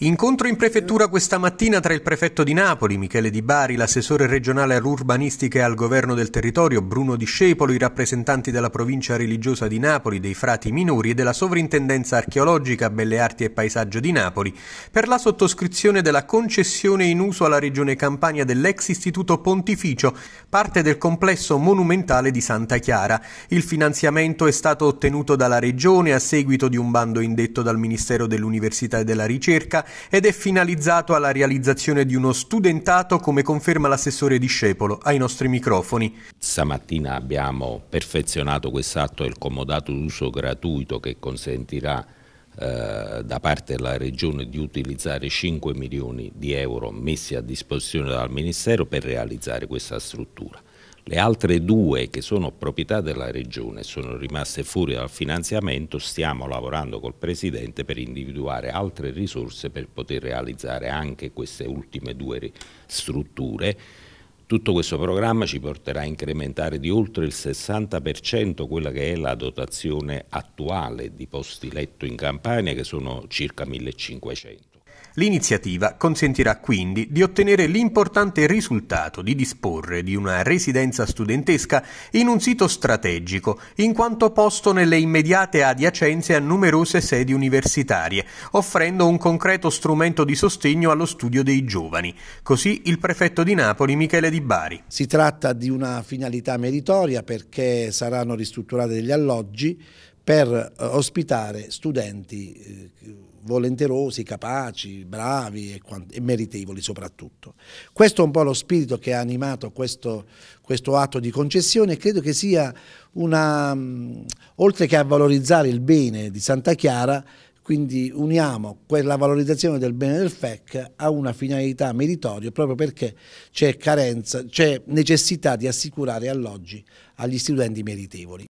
Incontro in prefettura questa mattina tra il prefetto di Napoli, Michele Di Bari, l'assessore regionale all'urbanistica e al governo del territorio, Bruno Discepolo, i rappresentanti della provincia religiosa di Napoli, dei frati minori e della sovrintendenza archeologica, belle arti e paesaggio di Napoli, per la sottoscrizione della concessione in uso alla regione Campania dell'ex istituto pontificio, parte del complesso monumentale di Santa Chiara. Il finanziamento è stato ottenuto dalla regione a seguito di un bando indetto dal Ministero dell'Università e della Ricerca ed è finalizzato alla realizzazione di uno studentato come conferma l'assessore Discepolo ai nostri microfoni. Stamattina abbiamo perfezionato quest'atto del comodato d'uso gratuito che consentirà eh, da parte della Regione di utilizzare 5 milioni di euro messi a disposizione dal Ministero per realizzare questa struttura. Le altre due che sono proprietà della Regione sono rimaste fuori dal finanziamento, stiamo lavorando col Presidente per individuare altre risorse per poter realizzare anche queste ultime due strutture. Tutto questo programma ci porterà a incrementare di oltre il 60% quella che è la dotazione attuale di posti letto in Campania che sono circa 1500. L'iniziativa consentirà quindi di ottenere l'importante risultato di disporre di una residenza studentesca in un sito strategico, in quanto posto nelle immediate adiacenze a numerose sedi universitarie, offrendo un concreto strumento di sostegno allo studio dei giovani. Così il prefetto di Napoli Michele Di Bari. Si tratta di una finalità meritoria perché saranno ristrutturate degli alloggi per eh, ospitare studenti eh, volenterosi, capaci, bravi e, e, meritevoli soprattutto. Questo è un po' lo spirito che ha animato questo, questo atto di concessione e credo che sia una, mm, oltre che a valorizzare il bene di Santa Chiara, quindi uniamo quella valorizzazione del bene del FEC a una finalità meritoria proprio perché c'è necessità di assicurare alloggi agli studenti meritevoli.